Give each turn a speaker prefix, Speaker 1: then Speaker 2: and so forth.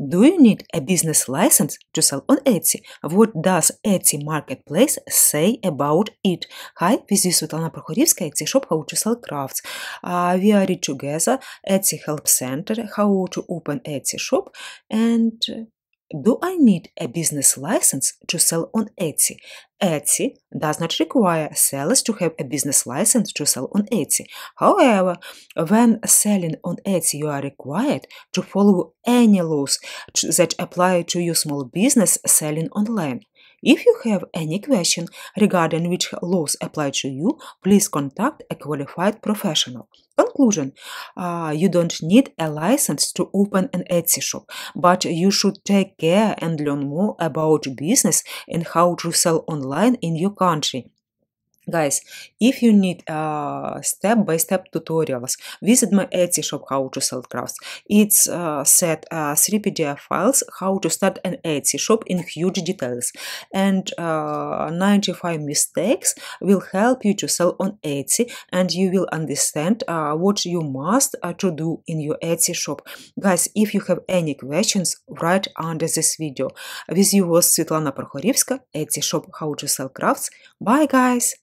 Speaker 1: Do you need a business license to sell on Etsy? What does Etsy Marketplace say about it? Hi, this is Svetlana Prokhorivska, Etsy Shop, how to sell crafts. Uh, we are read together Etsy Help Center, how to open Etsy Shop and uh, do I need a business license to sell on Etsy? Etsy does not require sellers to have a business license to sell on Etsy. However, when selling on Etsy, you are required to follow any laws that apply to your small business selling online. If you have any question regarding which laws apply to you, please contact a qualified professional. Conclusion uh, You don't need a license to open an Etsy shop, but you should take care and learn more about business and how to sell online in your country. Guys, if you need uh, step-by-step tutorials, visit my Etsy shop How to Sell Crafts. It's uh, set uh, three PDF files how to start an Etsy shop in huge details, and uh, 95 mistakes will help you to sell on Etsy, and you will understand uh, what you must uh, to do in your Etsy shop. Guys, if you have any questions, write under this video. With you was Svetlana Prokhorivska, Etsy shop How to Sell Crafts. Bye, guys!